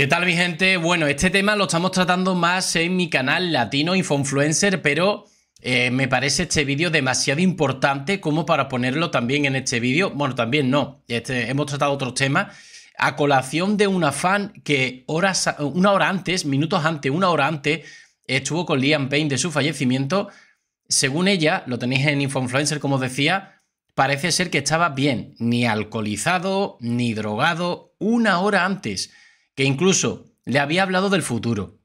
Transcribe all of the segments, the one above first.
¿Qué tal mi gente? Bueno, este tema lo estamos tratando más en mi canal Latino Infoinfluencer, pero eh, me parece este vídeo demasiado importante como para ponerlo también en este vídeo. Bueno, también no, este, hemos tratado otros temas. A colación de una fan que horas, una hora antes, minutos antes, una hora antes, estuvo con Liam Payne de su fallecimiento. Según ella, lo tenéis en Infoinfluencer, como decía, parece ser que estaba bien, ni alcoholizado, ni drogado, una hora antes que incluso le había hablado del futuro.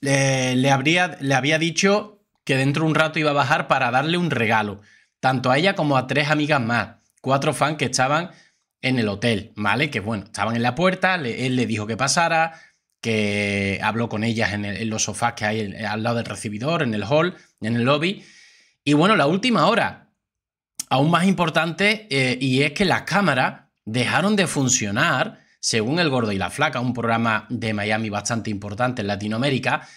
le, habría, le había dicho que dentro de un rato iba a bajar para darle un regalo, tanto a ella como a tres amigas más, cuatro fans que estaban en el hotel, ¿vale? Que bueno, estaban en la puerta, él le dijo que pasara, que habló con ellas en, los sofás que hay al lado del recibidor, en el hall, en el lobby. Y bueno, la última hora, aún más importante, eh, y es que las cámaras dejaron de funcionar según El Gordo y la Flaca, un programa de Miami bastante importante en Latinoamérica,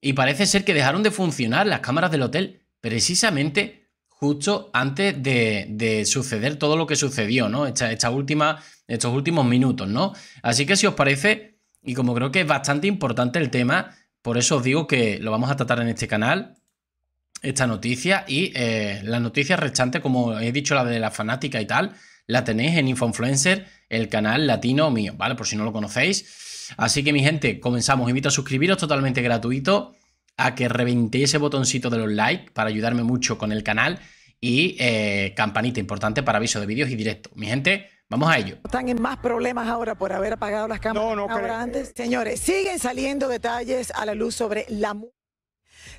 y parece ser que dejaron de funcionar las cámaras del hotel precisamente justo antes de, suceder todo lo que sucedió, ¿no? Esta, última, estos últimos minutos, ¿no? Así que si os parece, y como creo que es bastante importante el tema, por eso os digo que lo vamos a tratar en este canal, esta noticia y la eh, las noticias como he dicho, la de la fanática y tal, la tenéis en Info Influencer el canal latino mío, ¿vale? Por si no lo conocéis. Así que mi gente, comenzamos. invito a suscribiros totalmente gratuito, a que reventéis ese botoncito de los likes para ayudarme mucho con el canal y eh, campanita importante para aviso de vídeos y directos. Mi gente, Vamos a ello. Están en más problemas ahora por haber apagado las cámaras. No, no ahora Señores, siguen saliendo detalles a la luz sobre la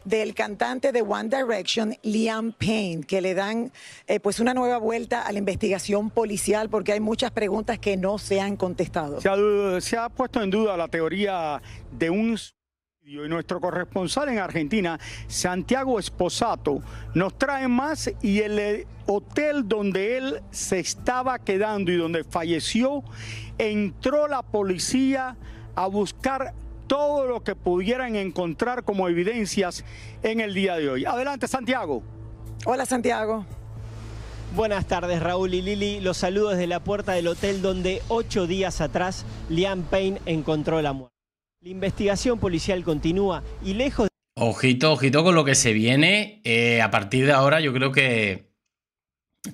del cantante de One Direction, Liam Payne, que le dan eh, pues una nueva vuelta a la investigación policial porque hay muchas preguntas que no se han contestado. Se ha, se ha puesto en duda la teoría de un y nuestro corresponsal en Argentina, Santiago Esposato, nos trae más y el eh, hotel donde él se estaba quedando y donde falleció, entró la policía a buscar todo lo que pudieran encontrar como evidencias en el día de hoy. Adelante, Santiago. Hola, Santiago. Buenas tardes, Raúl y Lili. Los saludos desde la puerta del hotel donde ocho días atrás Liam Payne encontró la muerte. La investigación policial continúa y lejos... De... Ojito, ojito con lo que se viene. Eh, a partir de ahora yo creo que...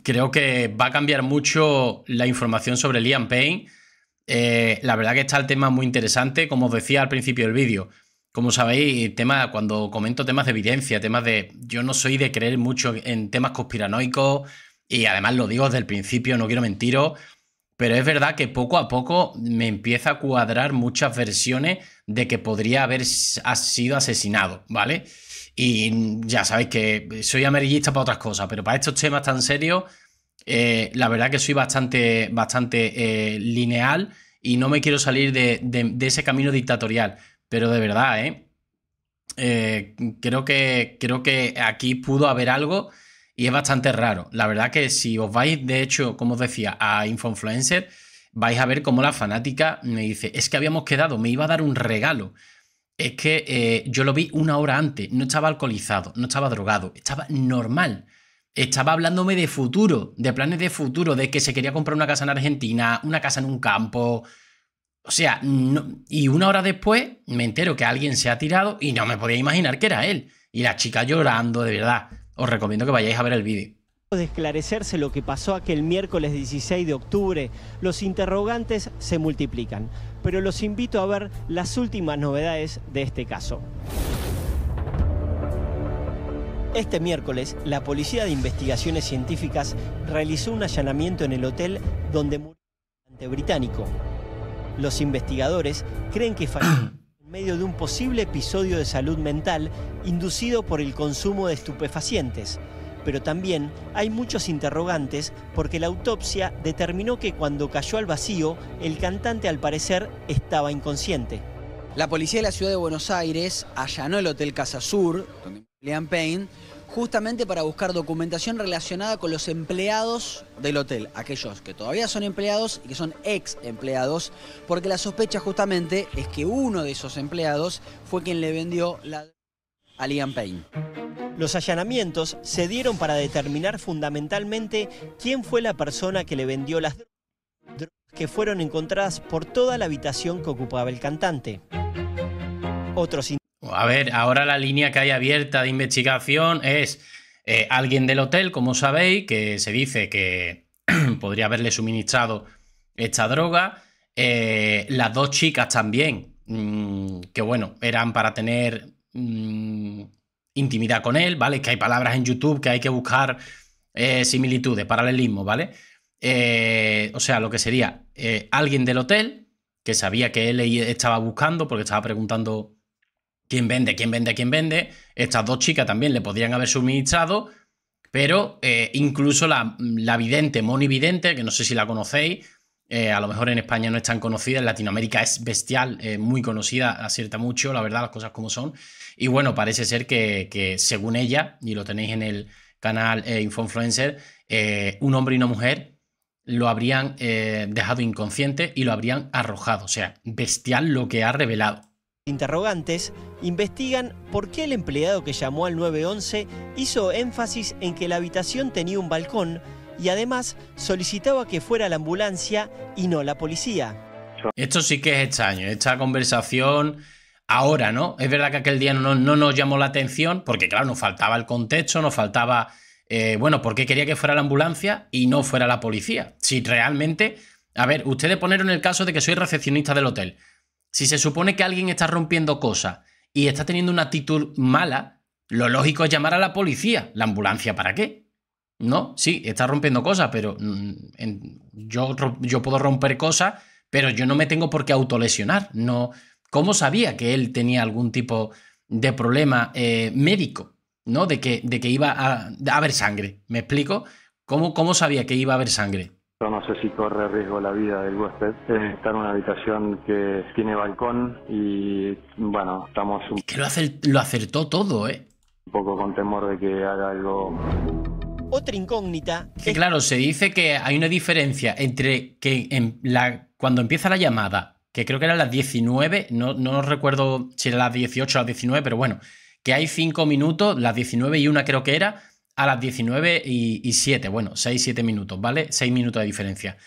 Creo que va a cambiar mucho la información sobre Liam Payne eh, la verdad que está el tema muy interesante, como os decía al principio del vídeo. Como sabéis, tema, cuando comento temas de evidencia, temas de... Yo no soy de creer mucho en temas conspiranoicos y además lo digo desde el principio, no quiero mentiros, pero es verdad que poco a poco me empieza a cuadrar muchas versiones de que podría haber sido asesinado, ¿vale? Y ya sabéis que soy amarillista para otras cosas, pero para estos temas tan serios eh, la verdad que soy bastante, bastante eh, lineal y no me quiero salir de, ese camino dictatorial. Pero de verdad, ¿eh? creo, que, creo que aquí pudo haber algo y es bastante raro. La verdad que si os vais, de hecho, como os decía, a influencer vais a ver cómo la fanática me dice, es que habíamos quedado, me iba a dar un regalo. Es que yo lo vi una hora antes, no estaba alcoholizado, no estaba drogado, estaba normal estaba hablándome de futuro, de planes de futuro, de que se quería comprar una casa en Argentina, una casa en un campo. O sea, y una hora después me entero que alguien se ha tirado y no me podía imaginar que era él. Y la chica llorando, de verdad. Os recomiendo que vayáis a ver el vídeo. De esclarecerse lo que pasó aquel miércoles 16 de octubre, los interrogantes se multiplican, pero los invito a ver las últimas novedades de este caso. Este miércoles, la Policía de Investigaciones Científicas realizó un allanamiento en el hotel donde murió el cantante británico. Los investigadores creen que falleció en medio de un posible episodio de salud mental inducido por el consumo de estupefacientes. Pero también hay muchos interrogantes porque la autopsia determinó que cuando cayó al vacío, el cantante al parecer estaba inconsciente. La policía de la ciudad de Buenos Aires allanó el Hotel Casa Sur, Liam Payne, justamente para buscar documentación relacionada con los empleados del hotel, aquellos que todavía son empleados y que son ex empleados, porque la sospecha justamente es que uno de esos empleados fue quien le vendió la a Liam Payne. Los allanamientos se dieron para determinar fundamentalmente quién fue la persona que le vendió las drogas que fueron encontradas por toda la habitación que ocupaba el cantante. Otros a ver, ahora la línea que hay abierta de investigación es eh, alguien del hotel, como sabéis, que se dice que podría haberle suministrado esta droga. Eh, las dos chicas también, mm, que bueno, eran para tener mm, intimidad con él, ¿vale? Que hay palabras en YouTube que hay que buscar eh, similitudes, paralelismo, ¿vale? o sea, lo que sería alguien del hotel que sabía que él estaba buscando porque estaba preguntando ¿Quién vende? ¿Quién vende? ¿Quién vende? Estas dos chicas también le podrían haber suministrado, pero eh, incluso la, vidente, Moni Vidente, que no sé si la conocéis, eh, a lo mejor en España no es tan conocida, en Latinoamérica es bestial, eh, muy conocida, acierta mucho, la verdad, las cosas como son. Y bueno, parece ser que, que según ella, y lo tenéis en el canal Infoinfluencer, un hombre y una mujer lo habrían dejado inconsciente y lo habrían arrojado. O sea, bestial lo que ha revelado. Interrogantes investigan por qué el empleado que llamó al 911 hizo énfasis en que la habitación tenía un balcón y además solicitaba que fuera la ambulancia y no la policía. Esto sí que es extraño, esta conversación ahora, ¿no? Es verdad que aquel día no, nos llamó la atención porque, claro, nos faltaba el contexto, nos faltaba, eh, bueno, por qué quería que fuera la ambulancia y no fuera la policía. Si realmente, a ver, ustedes en el caso de que soy recepcionista del hotel si se supone que alguien está rompiendo cosas y está teniendo una actitud mala, lo lógico es llamar a la policía. ¿La ambulancia para qué? No, sí, está rompiendo cosas, pero mm, yo, yo puedo romper cosas, pero yo no me tengo por qué autolesionar. No, ¿Cómo sabía que él tenía algún tipo de problema eh, médico? ¿No? De que, de que iba a, a, haber sangre. ¿Me explico? ¿Cómo, ¿Cómo sabía que iba a haber sangre? Yo no sé si corre riesgo la vida del huésped. Está en una habitación que tiene balcón y bueno, estamos que lo, acertó todo, ¿eh? Un poco con temor de que haga algo... Otra incógnita... Que claro, se dice que hay una diferencia entre que en la, cuando empieza la llamada, que creo que era las 19, no, no recuerdo si era las 18 o las 19, pero bueno, que hay 5 minutos, las 19 y una creo que era, a las 19 y, 7, bueno, 6-7 minutos, ¿vale? 6 minutos de diferencia.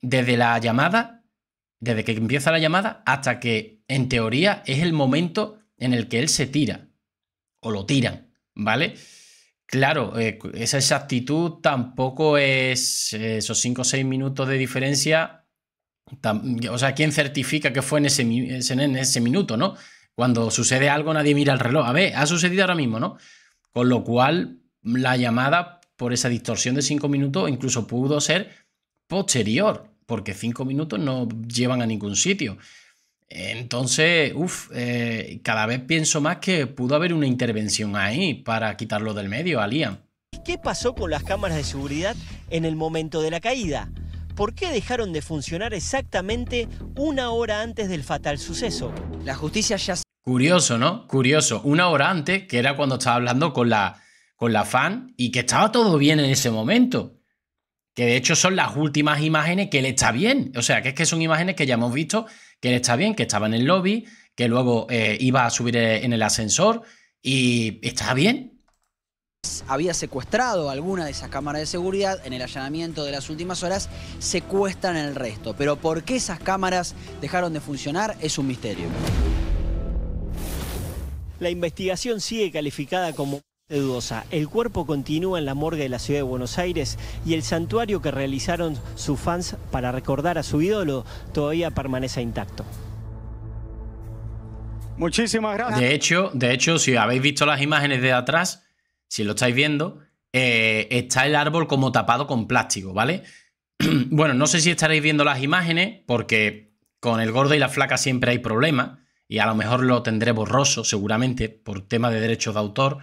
Desde la llamada, desde que empieza la llamada hasta que, en teoría, es el momento en el que él se tira o lo tiran, ¿vale? Claro, eh, esa exactitud tampoco es eh, esos 5 o 6 minutos de diferencia. o sea, ¿quién certifica que fue en ese, en ese minuto, no? Cuando sucede algo, nadie mira el reloj. A ver, ha sucedido ahora mismo, ¿no? Con lo cual, la llamada por esa distorsión de cinco minutos incluso pudo ser posterior, porque cinco minutos no llevan a ningún sitio. Entonces, uff, eh, cada vez pienso más que pudo haber una intervención ahí para quitarlo del medio a ¿Qué pasó con las cámaras de seguridad en el momento de la caída? ¿Por qué dejaron de funcionar exactamente una hora antes del fatal suceso? La justicia ya... Curioso, ¿no? Curioso. Una hora antes, que era cuando estaba hablando con la con la fan y que estaba todo bien en ese momento. Que de hecho son las últimas imágenes que él está bien. O sea, que es que son imágenes que ya hemos visto que él está bien, que estaba en el lobby, que luego eh, iba a subir eh, en el ascensor y estaba bien. Había secuestrado alguna de esas cámaras de seguridad en el allanamiento de las últimas horas, secuestran el resto. Pero por qué esas cámaras dejaron de funcionar es un misterio. La investigación sigue calificada como dudosa. El cuerpo continúa en la morgue de la ciudad de Buenos Aires y el santuario que realizaron sus fans para recordar a su ídolo todavía permanece intacto. Muchísimas gracias. De hecho, de hecho, si habéis visto las imágenes de atrás, si lo estáis viendo, eh, está el árbol como tapado con plástico, ¿vale? bueno, no sé si estaréis viendo las imágenes, porque con el gordo y la flaca siempre hay problemas, y a lo mejor lo tendré borroso, seguramente, por tema de derechos de autor.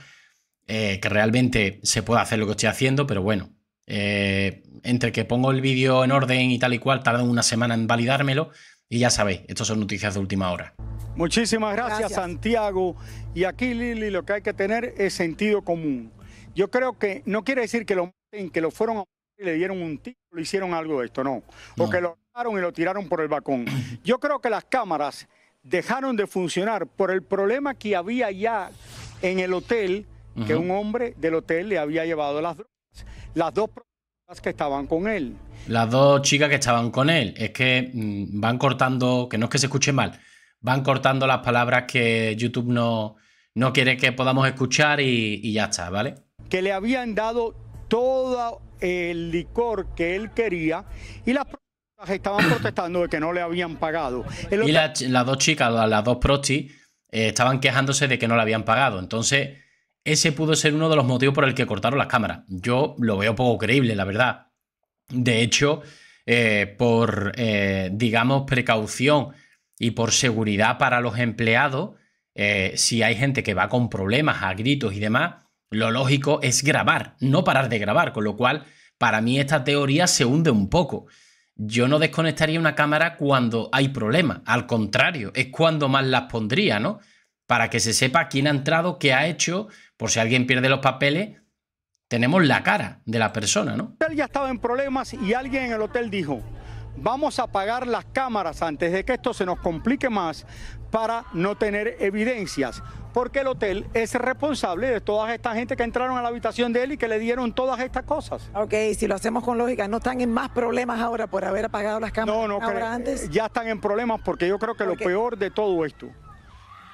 Eh, que realmente se pueda hacer lo que estoy haciendo, pero bueno, eh, entre que pongo el vídeo en orden y tal y cual, tardan una semana en validármelo y ya sabéis, esto son noticias de última hora. Muchísimas gracias, Santiago. Y aquí, Lili, lo que hay que tener es sentido común. Yo creo que no quiere decir que lo que lo fueron a y le dieron un tiro, le hicieron algo de esto, no. O que lo y lo tiraron por el balcón. Yo creo que las cámaras dejaron de funcionar por el problema que había ya en el hotel que un hombre del hotel le había llevado las drogas. Las dos que estaban con él. Las dos chicas que estaban con él. Es que mm, van cortando, que no es que se escuche mal, van cortando las palabras que YouTube no, no quiere que podamos escuchar y, ya está, ¿vale? Que le habían dado todo el licor que él quería y las estaban protestando de que no le habían pagado. y las dos chicas, las, dos prostis, eh, estaban quejándose de que no le habían pagado. Entonces ese pudo ser uno de los motivos por el que cortaron las cámaras. Yo lo veo poco creíble, la verdad. De hecho, eh, por, eh, digamos, precaución y por seguridad para los empleados, eh, si hay gente que va con problemas, a gritos y demás, lo lógico es grabar, no parar de grabar, con lo cual, para mí esta teoría se hunde un poco. Yo no desconectaría una cámara cuando hay problemas, al contrario, es cuando más las pondría, ¿no? para que se sepa quién ha entrado, qué ha hecho, por si alguien pierde los papeles, tenemos la cara de la persona, ¿no? El ya estaba en problemas y alguien en el hotel dijo, vamos a apagar las cámaras antes de que esto se nos complique más para no tener evidencias, porque el hotel es responsable de toda esta gente que entraron a la habitación de él y que le dieron todas estas cosas. Ok, si lo hacemos con lógica, ¿no están en más problemas ahora por haber apagado las cámaras no, no, Ya están en problemas porque yo creo que lo peor de todo esto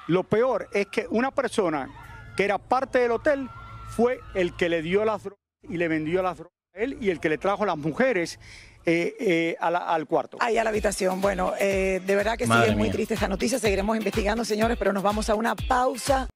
lo peor es que una persona que era parte del hotel fue el que le dio las drogas y le vendió las drogas a él y el que le trajo las mujeres eh, eh, al cuarto. Ahí a la habitación. Bueno, eh, de verdad que sí, es muy triste esta noticia. Seguiremos investigando, señores, pero nos vamos a una pausa.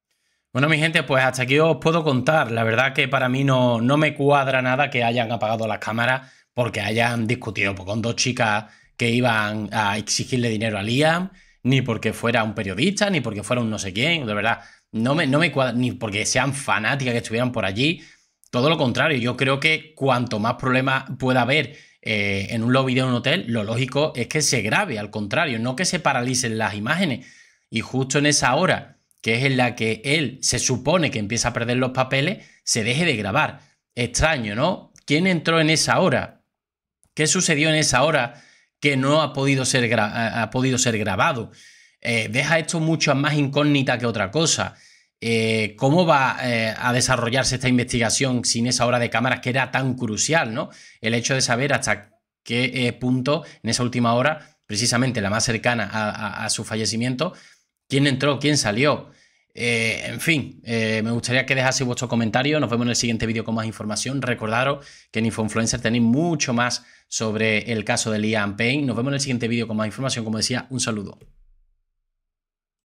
Bueno, mi gente, pues hasta aquí os puedo contar. La verdad que para mí no, no me cuadra nada que hayan apagado las cámaras porque hayan discutido con dos chicas que iban a exigirle dinero a Liam ni porque fuera un periodista, ni porque fuera un no sé quién, de verdad, no me, no me ni porque sean fanáticas que estuvieran por allí, todo lo contrario, yo creo que cuanto más problema pueda haber eh, en un lobby de un hotel, lo lógico es que se grabe. al contrario, no que se paralicen las imágenes. Y justo en esa hora, que es en la que él se supone que empieza a perder los papeles, se deje de grabar. Extraño, ¿no? ¿Quién entró en esa hora? ¿Qué sucedió en esa hora que no ha podido ser, ha podido ser grabado. Eh, deja esto mucho más incógnita que otra cosa. Eh, ¿Cómo va eh, a desarrollarse esta investigación sin esa hora de cámaras que era tan crucial, ¿no? El hecho de saber hasta qué punto en esa última hora, precisamente la más cercana a su fallecimiento, quién entró, quién salió. Eh, en fin, eh, me gustaría que dejase vuestro comentario. Nos vemos en el siguiente vídeo con más información. Recordaros que en InfoInfluencer tenéis mucho más sobre el caso de Liam Payne. Nos vemos en el siguiente vídeo con más información. Como decía, un saludo.